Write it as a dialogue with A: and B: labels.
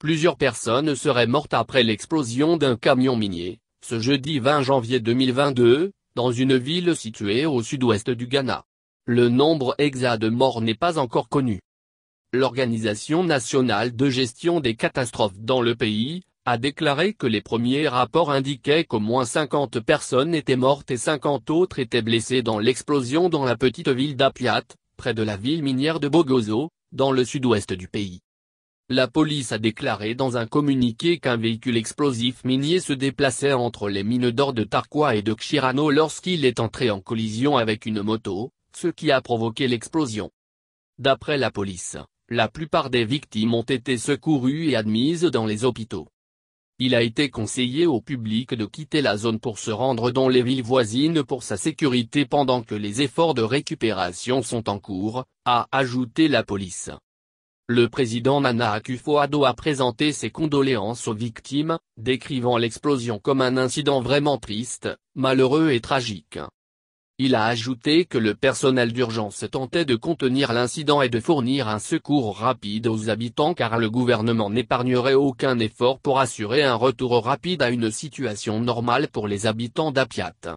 A: Plusieurs personnes seraient mortes après l'explosion d'un camion minier, ce jeudi 20 janvier 2022, dans une ville située au sud-ouest du Ghana. Le nombre exact de morts n'est pas encore connu. L'Organisation nationale de gestion des catastrophes dans le pays, a déclaré que les premiers rapports indiquaient qu'au moins 50 personnes étaient mortes et 50 autres étaient blessées dans l'explosion dans la petite ville d'Apiat, près de la ville minière de Bogoso, dans le sud-ouest du pays. La police a déclaré dans un communiqué qu'un véhicule explosif minier se déplaçait entre les mines d'or de Tarquois et de Chirano lorsqu'il est entré en collision avec une moto, ce qui a provoqué l'explosion. D'après la police, la plupart des victimes ont été secourues et admises dans les hôpitaux. Il a été conseillé au public de quitter la zone pour se rendre dans les villes voisines pour sa sécurité pendant que les efforts de récupération sont en cours, a ajouté la police. Le président Nana Akufo-Addo a présenté ses condoléances aux victimes, décrivant l'explosion comme un incident vraiment triste, malheureux et tragique. Il a ajouté que le personnel d'urgence tentait de contenir l'incident et de fournir un secours rapide aux habitants car le gouvernement n'épargnerait aucun effort pour assurer un retour rapide à une situation normale pour les habitants d'Apiat.